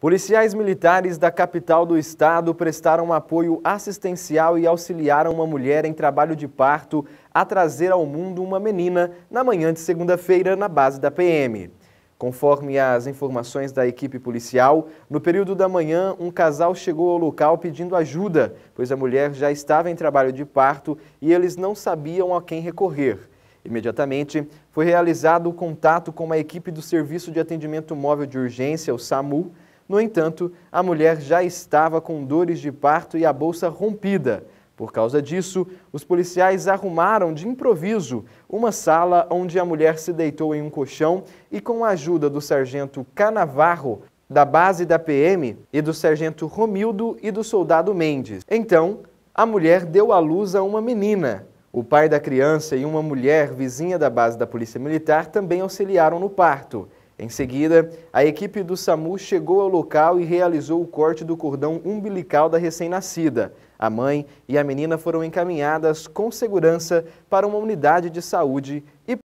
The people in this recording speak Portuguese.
Policiais militares da capital do estado prestaram apoio assistencial e auxiliaram uma mulher em trabalho de parto a trazer ao mundo uma menina na manhã de segunda-feira na base da PM. Conforme as informações da equipe policial, no período da manhã, um casal chegou ao local pedindo ajuda, pois a mulher já estava em trabalho de parto e eles não sabiam a quem recorrer. Imediatamente, foi realizado o contato com uma equipe do Serviço de Atendimento Móvel de Urgência, o SAMU, no entanto, a mulher já estava com dores de parto e a bolsa rompida. Por causa disso, os policiais arrumaram de improviso uma sala onde a mulher se deitou em um colchão e, com a ajuda do sargento Canavarro, da base da PM, e do sargento Romildo e do soldado Mendes. Então, a mulher deu à luz a uma menina. O pai da criança e uma mulher vizinha da base da Polícia Militar também auxiliaram no parto. Em seguida, a equipe do SAMU chegou ao local e realizou o corte do cordão umbilical da recém-nascida. A mãe e a menina foram encaminhadas com segurança para uma unidade de saúde e